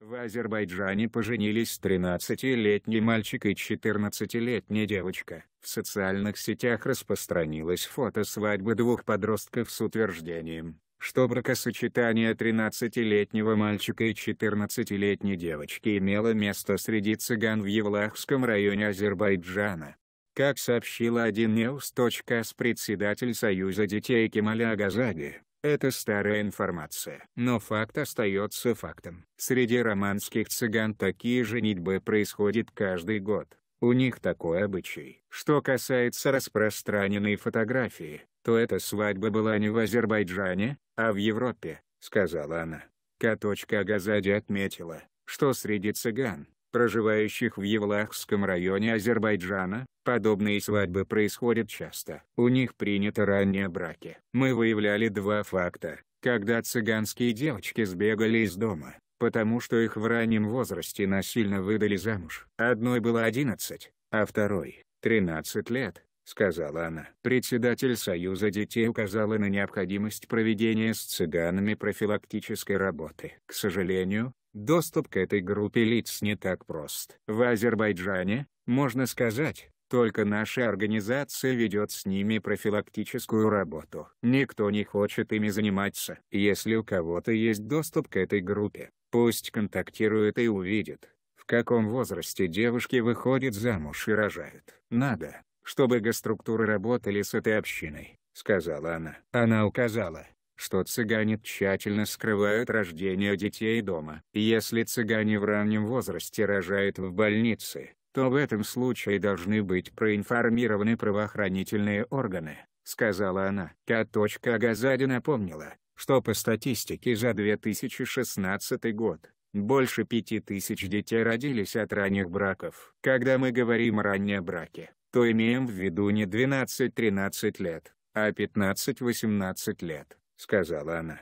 В Азербайджане поженились 13-летний мальчик и 14-летняя девочка. В социальных сетях распространилось фото свадьбы двух подростков с утверждением, что бракосочетание 13-летнего мальчика и 14-летней девочки имело место среди цыган в Евлахском районе Азербайджана. Как сообщила 1news.as председатель Союза детей Кемаля Газаби, это старая информация. Но факт остается фактом. Среди романских цыган такие женитьбы происходят каждый год. У них такой обычай. Что касается распространенной фотографии, то эта свадьба была не в Азербайджане, а в Европе, сказала она. Каточка Газади отметила, что среди цыган, проживающих в Евлахском районе Азербайджана, подобные свадьбы происходят часто. У них принято ранние браки. Мы выявляли два факта, когда цыганские девочки сбегали из дома, потому что их в раннем возрасте насильно выдали замуж. Одной было 11, а второй – 13 лет. — сказала она. Председатель Союза детей указала на необходимость проведения с цыганами профилактической работы. К сожалению, Доступ к этой группе лиц не так прост. В Азербайджане, можно сказать, только наша организация ведет с ними профилактическую работу. Никто не хочет ими заниматься. Если у кого-то есть доступ к этой группе, пусть контактирует и увидит, в каком возрасте девушки выходят замуж и рожают. Надо, чтобы госструктуры работали с этой общиной, сказала она. Она указала, что цыгане тщательно скрывают рождение детей дома. Если цыгане в раннем возрасте рожают в больнице, то в этом случае должны быть проинформированы правоохранительные органы, сказала она. Каточка Газади напомнила, что по статистике за 2016 год, больше 5000 детей родились от ранних браков. Когда мы говорим о раннем браке, то имеем в виду не 12-13 лет, а 15-18 лет. — сказала она.